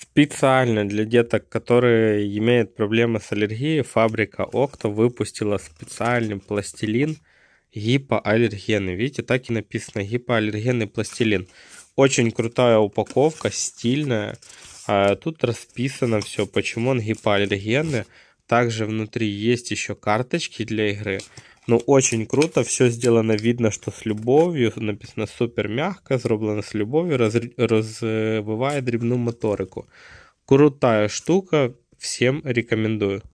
Специально для деток, которые имеют проблемы с аллергией, фабрика Окто выпустила специальный пластилин гипоаллергены. Видите, так и написано гипоаллергенный пластилин. Очень крутая упаковка, стильная. А тут расписано все, почему он гипоаллергенный. Также внутри есть еще карточки для игры. Ну, очень круто, все сделано, видно, что с любовью Написано супер мягко, зроблено с любовью, роз, розвиває дрібну моторику. Крутая штука, всем рекомендую.